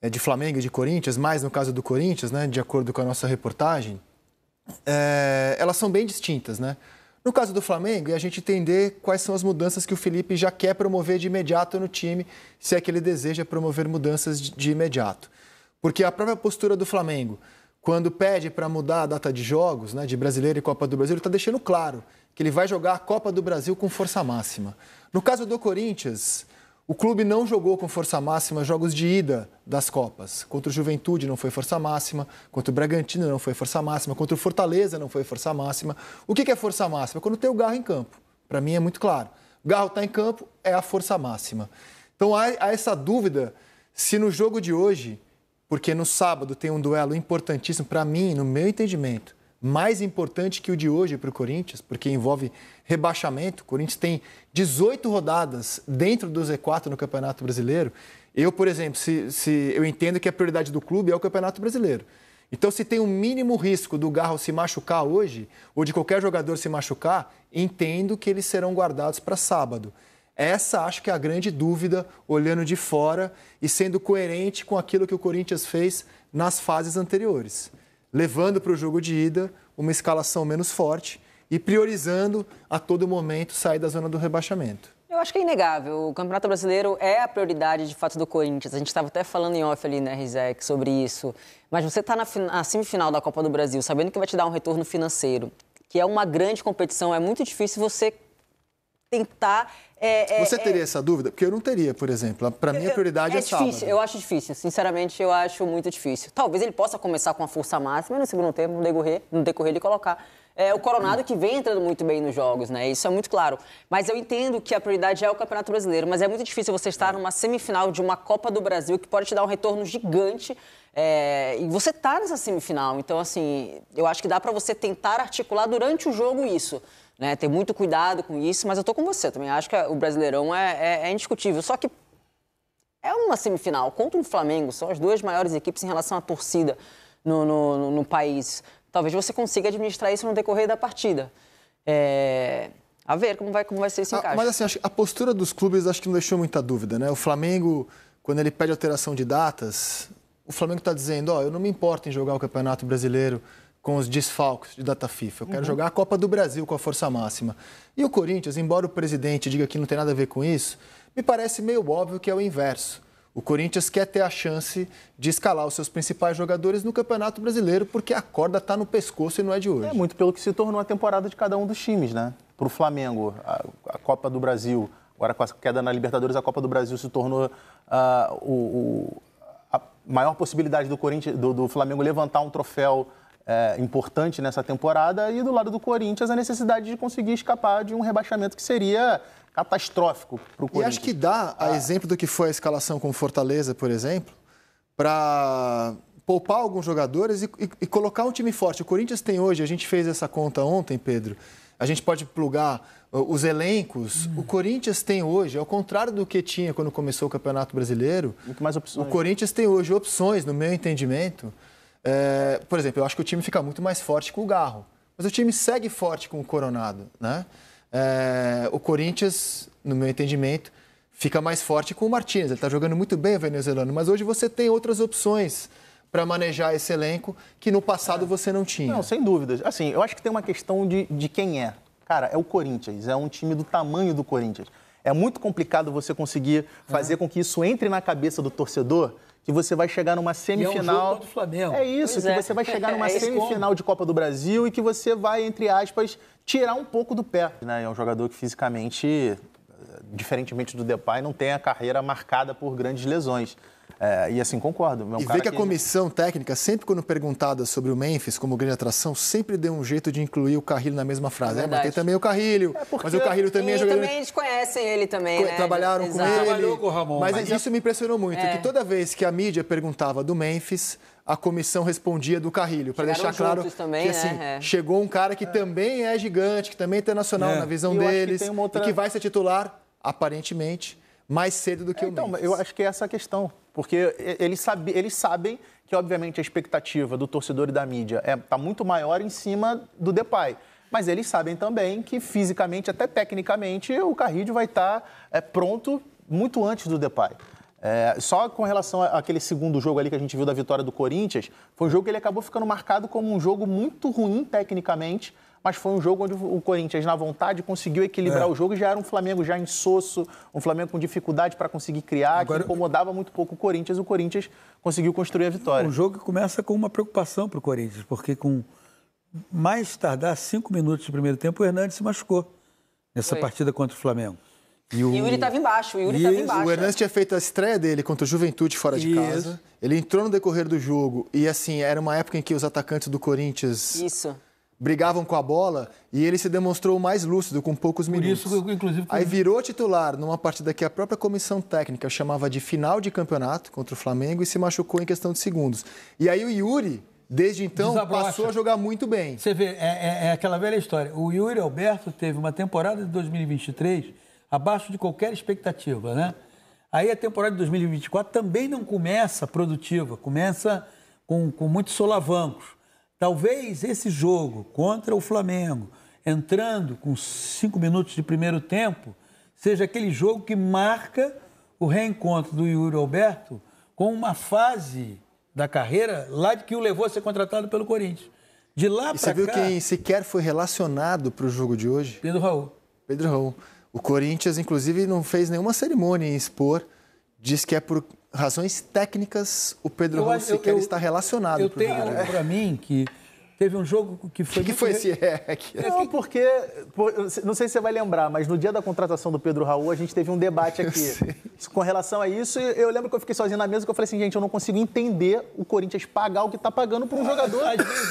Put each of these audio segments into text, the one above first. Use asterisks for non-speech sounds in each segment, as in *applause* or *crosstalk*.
É, de Flamengo e de Corinthians, mais no caso do Corinthians, né, de acordo com a nossa reportagem, é, elas são bem distintas. Né? No caso do Flamengo, é a gente entender quais são as mudanças que o Felipe já quer promover de imediato no time, se é que ele deseja promover mudanças de, de imediato. Porque a própria postura do Flamengo, quando pede para mudar a data de jogos, né, de Brasileiro e Copa do Brasil, está deixando claro que ele vai jogar a Copa do Brasil com força máxima. No caso do Corinthians, o clube não jogou com força máxima jogos de ida das Copas. Contra o Juventude não foi força máxima, contra o Bragantino não foi força máxima, contra o Fortaleza não foi força máxima. O que é força máxima? Quando tem o garro em campo. Para mim é muito claro. O garro está em campo, é a força máxima. Então há essa dúvida se no jogo de hoje, porque no sábado tem um duelo importantíssimo, para mim, no meu entendimento, mais importante que o de hoje para o Corinthians, porque envolve rebaixamento. O Corinthians tem 18 rodadas dentro do Z4 no Campeonato Brasileiro. Eu, por exemplo, se, se eu entendo que a prioridade do clube é o Campeonato Brasileiro. Então, se tem o um mínimo risco do Garro se machucar hoje, ou de qualquer jogador se machucar, entendo que eles serão guardados para sábado. Essa acho que é a grande dúvida, olhando de fora e sendo coerente com aquilo que o Corinthians fez nas fases anteriores levando para o jogo de ida uma escalação menos forte e priorizando a todo momento sair da zona do rebaixamento. Eu acho que é inegável. O Campeonato Brasileiro é a prioridade de fato do Corinthians. A gente estava até falando em off ali, né, Rizek, sobre isso. Mas você está na, na semifinal da Copa do Brasil, sabendo que vai te dar um retorno financeiro, que é uma grande competição, é muito difícil você tentar é, é, Você é. teria essa dúvida? Porque eu não teria, por exemplo. Para mim, a prioridade é, é difícil, sábado. Eu acho difícil. Sinceramente, eu acho muito difícil. Talvez ele possa começar com a força máxima e no segundo tempo, no decorrer, no decorrer ele colocar é, o Coronado que vem entrando muito bem nos jogos, né? Isso é muito claro. Mas eu entendo que a prioridade é o Campeonato Brasileiro, mas é muito difícil você estar é. numa semifinal de uma Copa do Brasil que pode te dar um retorno gigante é, e você tá nessa semifinal, então assim, eu acho que dá para você tentar articular durante o jogo isso. Né, ter muito cuidado com isso, mas eu tô com você também. Acho que o Brasileirão é, é, é indiscutível. Só que é uma semifinal contra o Flamengo, são as duas maiores equipes em relação à torcida no, no, no país. Talvez você consiga administrar isso no decorrer da partida. É... A ver como vai, como vai ser esse ah, encaixe. Ah, mas assim, acho a postura dos clubes acho que não deixou muita dúvida, né? O Flamengo, quando ele pede alteração de datas, o Flamengo está dizendo, ó, oh, eu não me importo em jogar o Campeonato Brasileiro com os desfalques de data FIFA. Eu quero uhum. jogar a Copa do Brasil com a força máxima. E o Corinthians, embora o presidente diga que não tem nada a ver com isso, me parece meio óbvio que é o inverso. O Corinthians quer ter a chance de escalar os seus principais jogadores no Campeonato Brasileiro, porque a corda está no pescoço e não é de hoje. É muito pelo que se tornou a temporada de cada um dos times, né? Para o Flamengo, a, a, Copa do Brasil, agora com a queda na Libertadores, a Copa do Brasil se tornou uh, o, o a maior possibilidade do, Corinthians, do, do Flamengo levantar um troféu é, importante nessa temporada e do lado do Corinthians a necessidade de conseguir escapar de um rebaixamento que seria catastrófico para o Corinthians. E acho que dá, a exemplo do que foi a escalação com Fortaleza, por exemplo, para poupar alguns jogadores e, e, e, colocar um time forte. O Corinthians tem hoje, a gente fez essa conta ontem, Pedro, a gente pode plugar uh, os elencos. Hum. O Corinthians tem hoje, ao contrário do que tinha quando começou o Campeonato Brasileiro, muito mais opções. O né? Corinthians tem hoje opções, no meu entendimento. É, por exemplo, eu acho que o time fica muito mais forte com o Garro, mas o time segue forte com o Coronado, né? É, o Corinthians, no meu entendimento, fica mais forte com o Martins. Ele está jogando muito bem o venezuelano, mas hoje você tem outras opções para manejar esse elenco que no passado é. você não tinha. Não, sem dúvidas. Assim, eu acho que tem uma questão de, de quem é. Cara, é o Corinthians, é um time do tamanho do Corinthians. É muito complicado você conseguir fazer é. com que isso entre na cabeça do torcedor que você vai chegar numa semifinal. E é, um é isso, pois que é. você vai chegar *laughs* é numa é semifinal como? de Copa do Brasil e que você vai, entre aspas, tirar um pouco do pé. Né? É um jogador que fisicamente, diferentemente do Depay, não tem a carreira marcada por grandes lesões. É, e assim, concordo. É um e vê que, que a comissão técnica, sempre quando perguntada sobre o Memphis como grande atração, sempre deu um jeito de incluir o Carrilho na mesma frase. É, é mas tem também o Carrilho. É porque... Mas o Carrilho também é jogador... também eles conhecem ele também, né? Trabalharam Exato. com ele. Trabalhou com o Ramon. Mas, mas é- isso me impressionou muito, é. que toda vez que a mídia perguntava do Memphis, a comissão respondia do Carrilho, para deixar claro também, que assim, né? É. chegou um cara que é. também é gigante, que também é internacional é. na visão e deles, que outra... e que vai ser titular, aparentemente, mais cedo do que é, o Então, Mendes. eu acho que é essa a questão. Porque eles, sabe, eles sabem que, obviamente, a expectativa do torcedor e da mídia está é, tá muito maior em cima do Depay. Mas eles sabem também que, fisicamente, até tecnicamente, o Carrilho vai estar tá, é, pronto muito antes do Depay. É, só com relação àquele segundo jogo ali que a gente viu da vitória do Corinthians, foi um jogo que ele acabou ficando marcado como um jogo muito ruim tecnicamente, mas foi um jogo onde o Corinthians, na vontade, conseguiu equilibrar é. o jogo e já era um Flamengo já insosso, um Flamengo com dificuldade para conseguir criar, Agora, que incomodava muito pouco o Corinthians. O Corinthians conseguiu construir a vitória. um jogo que começa com uma preocupação para o Corinthians, porque com mais tardar cinco minutos do primeiro tempo, o Hernandes se machucou nessa foi. partida contra o Flamengo. E o Yuri estava embaixo, o Yuri estava embaixo. O Hernandes tinha feito a estreia dele contra o Juventude fora Isso. de casa. Ele entrou no decorrer do jogo e assim, era uma época em que os atacantes do Corinthians Isso brigavam com a bola e ele se demonstrou mais lúcido com poucos minutos. isso, inclusive, Aí virou titular numa partida que a própria comissão técnica chamava de final de campeonato contra o Flamengo e se machucou em questão de segundos. E aí o Yuri, desde então, Desabrocha. passou a jogar muito bem. Você vê, é, é, é aquela velha história. O Yuri Alberto teve uma temporada de 2023 abaixo de qualquer expectativa, né? Aí a temporada de 2024 também não começa produtiva, começa com, com muitos solavancos. Talvez esse jogo contra o Flamengo, entrando com cinco minutos de primeiro tempo, seja aquele jogo que marca o reencontro do Yuri Alberto com uma fase da carreira lá de que o levou a ser contratado pelo Corinthians. De lá para cá. Você viu quem sequer foi relacionado para o jogo de hoje? Pedro Raul. Pedro Raul. O Corinthians, inclusive, não fez nenhuma cerimônia em expor. Diz que é por razões técnicas, o Pedro Raul estar relacionado. Eu tenho para mim que teve um jogo que foi... O *laughs* que, é, que foi esse hack? Não, assim. porque, não sei se você vai lembrar, mas no dia da contratação do Pedro Raul, a gente teve um debate *laughs* aqui com relação a isso. eu lembro que eu fiquei sozinho na mesa e eu falei assim, gente, eu não consigo entender o Corinthians pagar o que está pagando por um jogador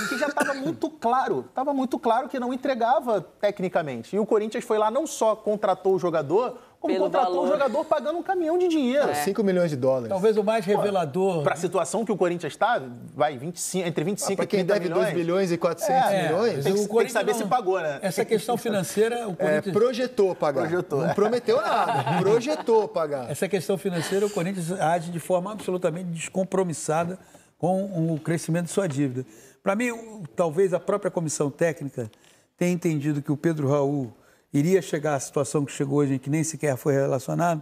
que já estava muito claro, estava muito claro que não entregava tecnicamente. E o Corinthians foi lá, não só contratou o jogador como pelo contratou valor. um jogador pagando um caminhão de dinheiro. 5 é. milhões de dólares. Talvez o mais revelador. Para a situação que o Corinthians está, vai 25, entre 25 ah, e 30 milhões. quem deve 2 milhões e 400 é, milhões, tem, o tem que saber não, se pagou, né? Essa questão financeira, o é, Corinthians... É, projetou pagar. Projetou. Não é. prometeu nada, *laughs* projetou pagar. Essa questão financeira, o Corinthians age de forma absolutamente descompromissada com o crescimento de sua dívida. Para mim, talvez a própria comissão técnica tenha entendido que o Pedro Raul iria chegar à situação que chegou hoje, em que nem sequer foi relacionado,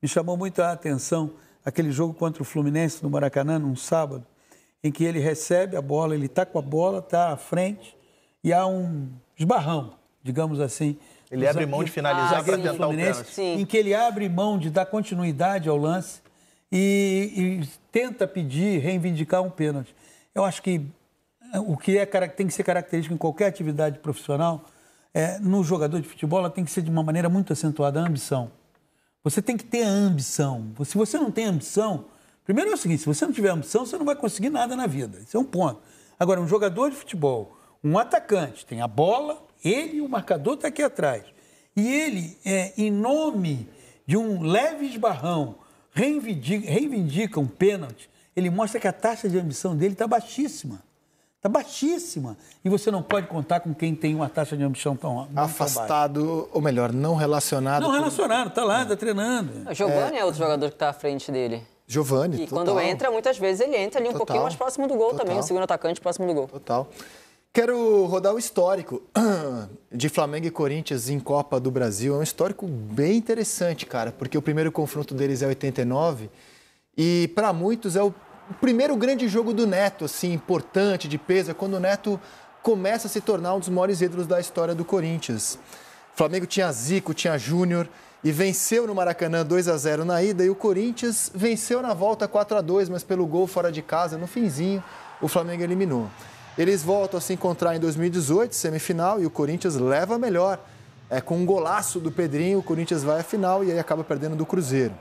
me chamou muito a atenção aquele jogo contra o Fluminense no Maracanã, num sábado, em que ele recebe a bola, ele está com a bola, está à frente e há um esbarrão, digamos assim. Ele abre mão de finalizar ah, para tentar o pênalti. Em que ele abre mão de dar continuidade ao lance e, e tenta pedir, reivindicar um pênalti. Eu acho que eh, o que é, tem que ser característico em qualquer atividade profissional é, no jogador de futebol, ela tem que ser de uma maneira muito acentuada a ambição. Você tem que ter a ambição. Se você não tem ambição, primeiro é o seguinte: se você não tiver ambição, você não vai conseguir nada na vida. Isso é um ponto. Agora, um jogador de futebol, um atacante, tem a bola, ele e o marcador está aqui atrás. E ele, é, em nome de um leve esbarrão, reivindica, reivindica um pênalti, ele mostra que a taxa de ambição dele está baixíssima. Está baixíssima. E você não pode contar com quem tem uma taxa de ambição tão Afastado, ou melhor, não relacionado. Não relacionado, está lá, está é. treinando. Giovanni é... é outro jogador que está à frente dele. Giovanni, E quando entra, muitas vezes ele entra ali um total. pouquinho mais próximo do gol total. também, o segundo atacante próximo do gol. Total. Quero rodar o histórico *clears throat* de Flamengo e Corinthians em Copa do Brasil. É um histórico bem interessante, cara, porque o primeiro confronto deles é 89 e para muitos é o o primeiro grande jogo do Neto, assim, importante, de peso, é quando o Neto começa a se tornar um dos maiores ídolos da história do Corinthians. O Flamengo tinha Zico, tinha Júnior e venceu no Maracanã 2 a 0 na ida e o Corinthians venceu na volta 4 a 2, mas pelo gol fora de casa no finzinho, o Flamengo eliminou. Eles voltam a se encontrar em 2018, semifinal, e o Corinthians leva a melhor. É, com um golaço do Pedrinho, o Corinthians vai à final e aí acaba perdendo do Cruzeiro.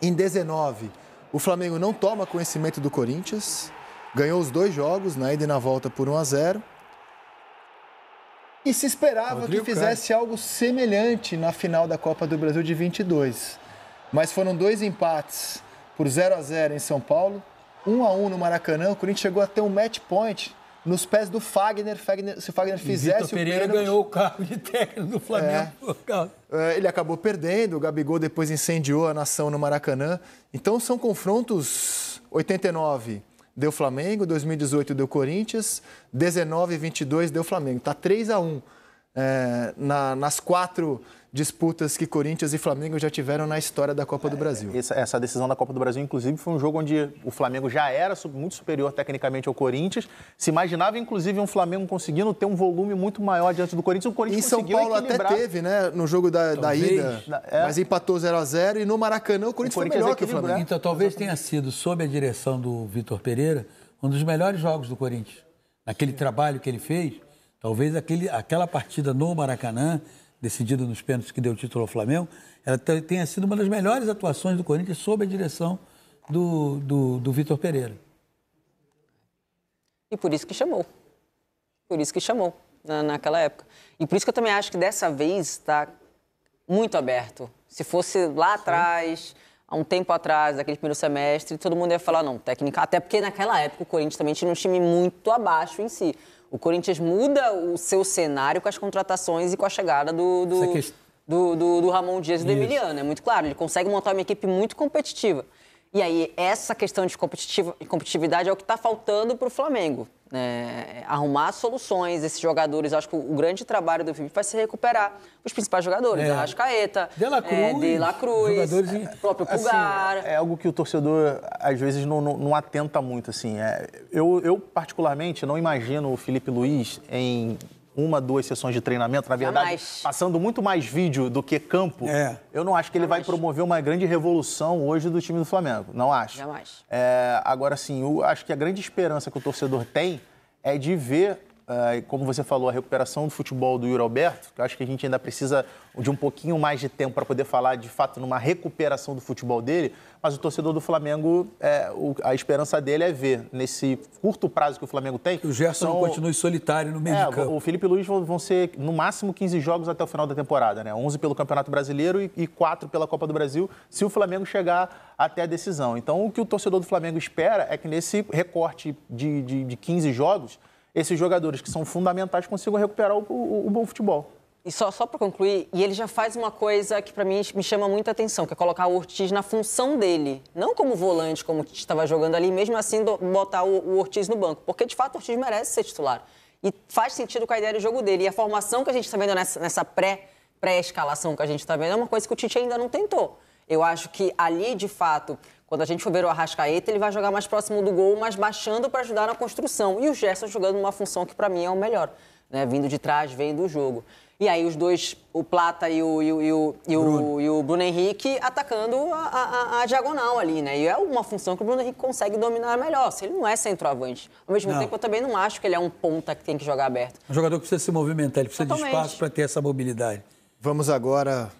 Em 19, o Flamengo não toma conhecimento do Corinthians, ganhou os dois jogos, na ida e na volta por 1 a 0. E se esperava Rodrigo que fizesse Caio. algo semelhante na final da Copa do Brasil de 22. Mas foram dois empates por 0 a 0 em São Paulo, 1 a 1 no Maracanã. O Corinthians chegou a ter um match point nos pés do Fagner, Fagner se o Fagner fizesse Vitor Pereira o pênalti... ganhou o carro de técnico do Flamengo. É. é, ele acabou perdendo, o Gabigol depois incendiou a nação no Maracanã. Então são confrontos 89 deu Flamengo, 2018 deu Corinthians, 19 e 22 deu Flamengo. Tá 3 a 1 é, na, nas quatro disputas que Corinthians e Flamengo já tiveram na história da Copa do Brasil. Essa, essa, decisão da Copa do Brasil, inclusive, foi um jogo onde o Flamengo já era muito superior tecnicamente ao Corinthians. Se imaginava, inclusive, um Flamengo conseguindo ter um volume muito maior diante do Corinthians. O Corinthians em São Paulo equilibrar... até teve, né? No jogo da, da ida, é. mas empatou 0 a 0 e no Maracanã o Corinthians, o Corinthians foi melhor que o Flamengo. Então, talvez tenha sido, sob a direção do Vitor Pereira, um dos melhores jogos do Corinthians. Naquele Sim. trabalho que ele fez, Talvez aquele, aquela partida no Maracanã, decidida nos pênaltis que deu o título ao Flamengo, ela tenha sido uma das melhores atuações do Corinthians sob a direção do, do, do Vitor Pereira. E por isso que chamou. Por isso que chamou na, naquela época. E por isso que eu também acho que dessa vez está muito aberto. Se fosse lá atrás, há um tempo atrás, daquele primeiro semestre, todo mundo ia falar, não, técnica. Até porque naquela época o Corinthians também tinha um time muito abaixo em si. O Corinthians muda o seu cenário com as contratações e com a chegada do, do, é do, do, do, Ramon Dias e do Emiliano. É muito claro, ele consegue montar uma equipe muito competitiva. E aí, essa questão de competitividade é o que está faltando para o Flamengo é, arrumar soluções. Esses jogadores, acho que o grande trabalho do Felipe vai ser recuperar os principais jogadores, é. Arrascaeta, De La Cruz, é, de La Cruz jogadores é, próprio assim, É algo que o torcedor, às vezes, não, não, não atenta muito. assim. É, eu, eu, particularmente, não imagino o Felipe Luiz em uma, duas sessões de treinamento, na verdade, Jamais. passando muito mais vídeo do que campo, é. eu não acho que ele Jamais. vai promover uma grande revolução hoje do time do Flamengo. Não acho. Jamais. É, agora, sim, eu acho que a grande esperança que o torcedor tem é de ver ah, como você falou, a recuperação do futebol do Yuri Alberto, que eu acho que a gente ainda precisa de um pouquinho mais de tempo para poder falar de fato numa recuperação do futebol dele, mas o torcedor do Flamengo, é, o, a esperança dele é ver, nesse curto prazo que o Flamengo tem. Que o Gerson continue solitário no meio é, de campo. O Felipe Luiz vão, vão, ser no máximo 15 jogos até o final da temporada, né? 11 pelo Campeonato Brasileiro e, e 4 pela Copa do Brasil, se o Flamengo chegar até a decisão. Então, o que o torcedor do Flamengo espera é que nesse recorte de, de, de 15 jogos esses jogadores que são fundamentais consigam recuperar o, o, o bom futebol. E só, só para concluir, e ele já faz uma coisa que para mim me chama muita atenção, que é colocar o Ortiz na função dele. Não como volante, como estava jogando ali, mesmo assim do, botar o, o, Ortiz no banco. Porque de fato o Ortiz merece ser titular. E faz sentido com a ideia do jogo dele. E a formação que a gente está vendo nessa, nessa pré, pré-escalação que a gente está vendo é uma coisa que o Tite ainda não tentou. Eu acho que ali, de fato, quando a gente for ver o Arrascaeta, ele vai jogar mais próximo do gol, mas baixando para ajudar na construção. E o Gerson jogando numa função que, para mim, é o melhor. Né? Vindo de trás, vendo o jogo. E aí os dois, o Plata e o, e o, e o, e o, Bruno. E o Bruno Henrique, atacando a, a, a, diagonal ali, né? E é uma função que o Bruno Henrique consegue dominar melhor. Se ele não é centroavante. Ao mesmo não. tempo, eu também não acho que ele é um ponta que tem que jogar aberto. É um jogador que precisa se movimentar, ele precisa Totalmente. de espaço para ter essa mobilidade. Vamos agora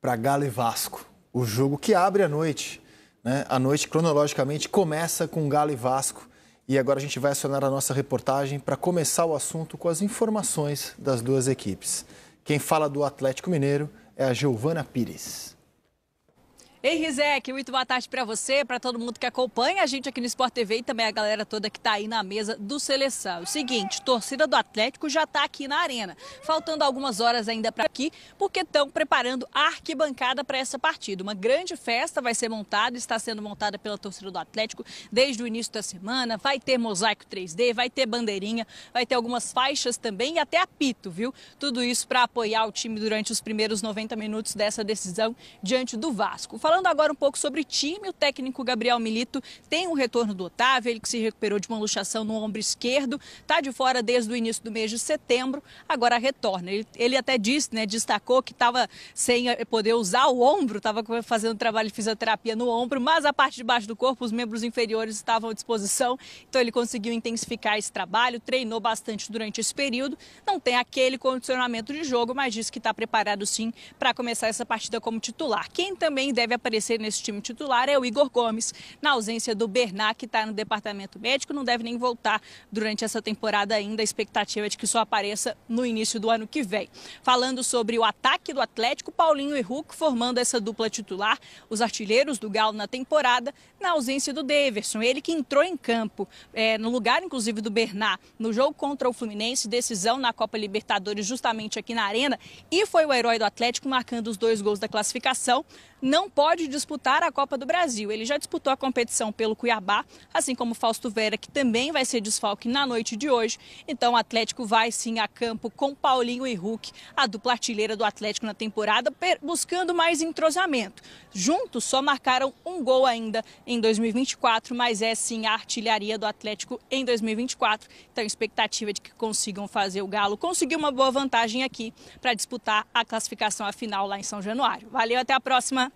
para Galo e Vasco. O jogo que abre a noite. Né? A noite, cronologicamente, começa com Galo e Vasco. E agora a gente vai acionar a nossa reportagem para começar o assunto com as informações das duas equipes. Quem fala do Atlético Mineiro é a Giovana Pires. Ei, Rizek, muito boa tarde para você, para todo mundo que acompanha a gente aqui no Sport TV e também a galera toda que está aí na mesa do Seleção. É o seguinte, torcida do Atlético já está aqui na arena, faltando algumas horas ainda para aqui, porque estão preparando a arquibancada para essa partida. Uma grande festa vai ser montada, está sendo montada pela torcida do Atlético desde o início da semana, vai ter mosaico 3D, vai ter bandeirinha, vai ter algumas faixas também e até apito, viu? Tudo isso para apoiar o time durante os primeiros 90 minutos dessa decisão diante do Vasco Falando agora um pouco sobre time, o técnico Gabriel Milito tem um retorno do Otávio, ele que se recuperou de uma luxação no ombro esquerdo, está de fora desde o início do mês de setembro, agora retorna. Ele, ele até disse, né, destacou que estava sem eh, poder usar o ombro, estava fazendo trabalho de fisioterapia no ombro, mas a parte de baixo do corpo, os membros inferiores estavam à disposição, então ele conseguiu intensificar esse trabalho, treinou bastante durante esse período, não tem aquele condicionamento de jogo, mas disse que está preparado sim para começar essa partida como titular. Quem também deve aparecer nesse time titular é o Igor Gomes, na ausência do Bernat, que está no departamento médico, não deve nem voltar durante essa temporada ainda. A expectativa é de que só apareça no início do ano que vem. Falando sobre o ataque do Atlético, Paulinho e Hulk formando essa dupla titular, os artilheiros do Galo na temporada, na ausência do Daverson, ele que entrou em campo, é, no lugar inclusive do Bernat, no jogo contra o Fluminense, decisão na Copa Libertadores justamente aqui na Arena, e foi o herói do Atlético marcando os dois gols da classificação não pode disputar a Copa do Brasil. Ele já disputou a competição pelo Cuiabá, assim como Fausto Vera, que também vai ser desfalque na noite de hoje. Então o Atlético vai sim a campo com Paulinho e Hulk, a dupla artilheira do Atlético na temporada, buscando mais entrosamento. Juntos só marcaram um gol ainda em 2024, mas é sim a artilharia do Atlético em 2024. Então expectativa de que consigam fazer o Galo conseguir uma boa vantagem aqui para disputar a classificação à final lá em São Januário. Valeu, até a próxima!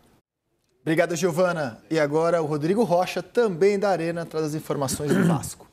Obrigado, Giovana. E agora o Rodrigo Rocha, também da Arena, traz as informações do Vasco.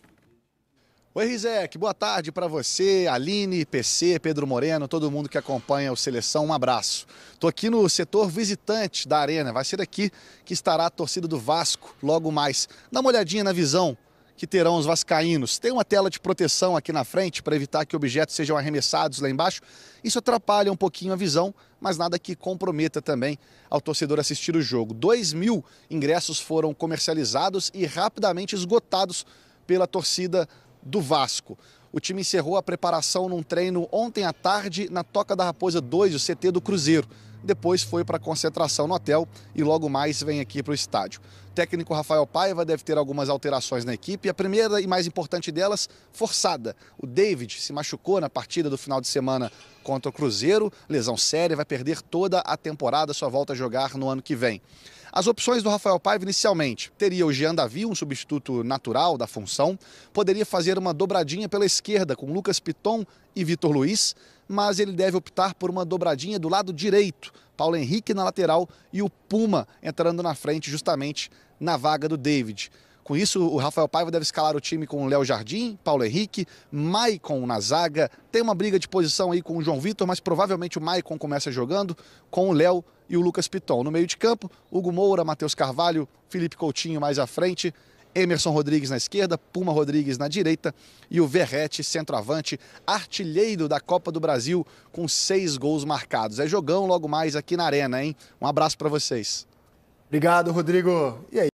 *clears throat* Oi, Rizek. Boa tarde para você, Aline, PC, Pedro Moreno, todo mundo que acompanha o Seleção. Um abraço. Estou aqui no setor visitante da Arena. Vai ser aqui que estará a torcida do Vasco logo mais. Dá uma olhadinha na visão que terão os vascaínos. Tem uma tela de proteção aqui na frente para evitar que objetos sejam arremessados lá embaixo. Isso atrapalha um pouquinho a visão, mas nada que comprometa também ao torcedor assistir o jogo. 2 mil ingressos foram comercializados e rapidamente esgotados pela torcida do Vasco. O time encerrou a preparação num treino ontem à tarde na Toca da Raposa 2, o CT do Cruzeiro depois foi para concentração no hotel e logo mais vem aqui para o estádio. O técnico Rafael Paiva deve ter algumas alterações na equipe. A primeira e mais importante delas, forçada. O David se machucou na partida do final de semana contra o Cruzeiro, lesão séria, vai perder toda a temporada, Sua volta a jogar no ano que vem. As opções do Rafael Paiva inicialmente teria o Jean Davi, um substituto natural da função, poderia fazer uma dobradinha pela esquerda com Lucas Piton e Vitor Luiz, mas ele deve optar por uma dobradinha do lado direito. Paulo Henrique na lateral e o Puma entrando na frente, justamente na vaga do David. Com isso, o Rafael Paiva deve escalar o time com o Léo Jardim, Paulo Henrique, Maicon na zaga. Tem uma briga de posição aí com o João Vitor, mas provavelmente o Maicon começa jogando com o Léo e o Lucas Piton. No meio de campo, Hugo Moura, Matheus Carvalho, Felipe Coutinho mais à frente Emerson Rodrigues na esquerda, Puma Rodrigues na direita e o Verrete, centroavante, artilheiro da Copa do Brasil, com seis gols marcados. É jogão logo mais aqui na Arena, hein? Um abraço para vocês. Obrigado, Rodrigo. E aí?